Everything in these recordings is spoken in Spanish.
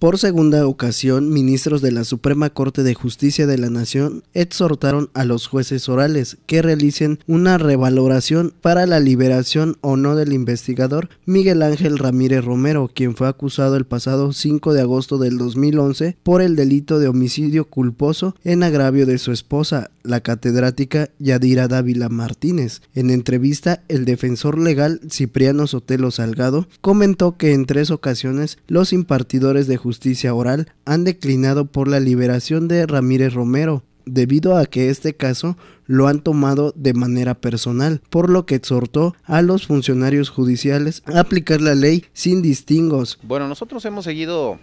Por segunda ocasión, ministros de la Suprema Corte de Justicia de la Nación exhortaron a los jueces orales que realicen una revaloración para la liberación o no del investigador Miguel Ángel Ramírez Romero, quien fue acusado el pasado 5 de agosto del 2011 por el delito de homicidio culposo en agravio de su esposa, la catedrática Yadira Dávila Martínez. En entrevista, el defensor legal Cipriano Sotelo Salgado comentó que en tres ocasiones los impartidores de justicia justicia oral han declinado por la liberación de Ramírez Romero, debido a que este caso lo han tomado de manera personal, por lo que exhortó a los funcionarios judiciales a aplicar la ley sin distingos. Bueno, nosotros hemos seguido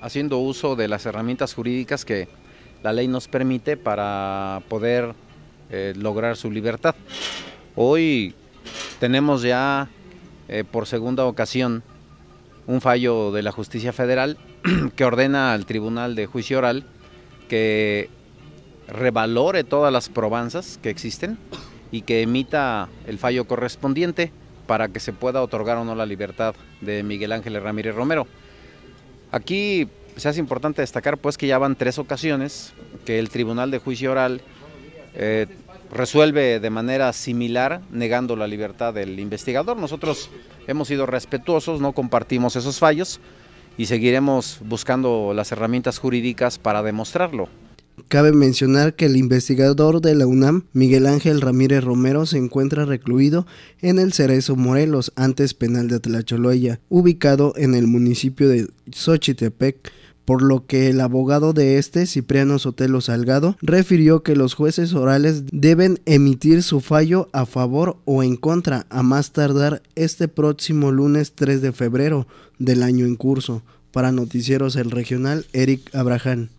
haciendo uso de las herramientas jurídicas que la ley nos permite para poder eh, lograr su libertad. Hoy tenemos ya eh, por segunda ocasión un fallo de la justicia federal que ordena al Tribunal de Juicio Oral que revalore todas las probanzas que existen y que emita el fallo correspondiente para que se pueda otorgar o no la libertad de Miguel Ángel Ramírez Romero. Aquí se hace importante destacar pues que ya van tres ocasiones que el Tribunal de Juicio Oral eh, resuelve de manera similar negando la libertad del investigador. Nosotros hemos sido respetuosos, no compartimos esos fallos y seguiremos buscando las herramientas jurídicas para demostrarlo. Cabe mencionar que el investigador de la UNAM, Miguel Ángel Ramírez Romero, se encuentra recluido en el Cerezo Morelos, antes penal de Tlacholoya, ubicado en el municipio de Xochitepec, por lo que el abogado de este, Cipriano Sotelo Salgado, refirió que los jueces orales deben emitir su fallo a favor o en contra a más tardar este próximo lunes 3 de febrero del año en curso. Para Noticieros El Regional, Eric Abraham.